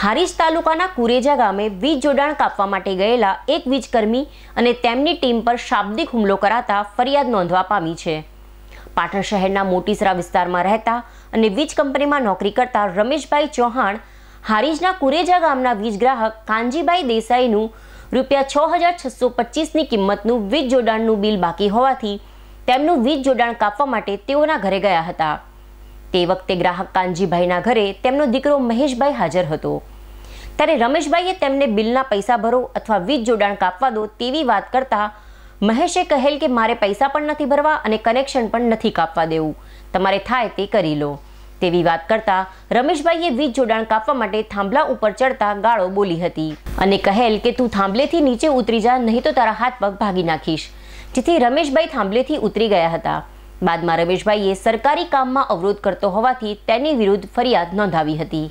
હારીજ તાલુકાના કુરેજા ગામે વીજ જોડાણ કાપવા માટે ગયેલા એક વીજકર્મી અને તેમની ટીમ પર શાબ્દિક હુમલો કરાતા ફરિયાદ નોંધવા પામી છે પાટણ શહેરના મોટીસરા વિસ્તારમાં રહેતા અને વીજ કંપનીમાં નોકરી કરતા રમેશભાઈ ચૌહાણ હારીજના કુરેજા ગામના વીજ ગ્રાહક કાનજીભાઈ દેસાઈનું રૂપિયા છ હજાર છસો પચીસની કિંમતનું વીજ જોડાણનું બિલ બાકી હોવાથી તેમનું વીજ જોડાણ કાપવા માટે તેઓના ઘરે ગયા હતા તે વખતે ગ્રાહક કાનજીભાઈના ઘરે તેમનો દીકરો મહેશભાઈ હાજર હતો ત્યારે રમેશભાઈએ તેમને બિલના પૈસા ભરો અથવા વીજ જોડાણ કાપવા દો તેવી વાત કરતાં મહેશે કહેલ કે મારે પૈસા પણ નથી ભરવા અને કનેક્શન પણ નથી કાપવા દેવું તમારે થાય તે કરી લો તેવી વાત કરતા રમેશભાઈએ વીજ જોડાણ કાપવા માટે થાંભલા ઉપર ચડતા ગાળો બોલી હતી અને કહેલ કે તું થાંભલેથી નીચે ઉતરી જા નહીં તો તારા હાથ પગ ભાગી નાખીશ જેથી રમેશભાઈ થાંભલેથી ઉતરી ગયા હતા બાદમાં રમેશભાઈએ સરકારી કામમાં અવરોધ કરતો હોવાથી તેની વિરુદ્ધ ફરિયાદ નોંધાવી હતી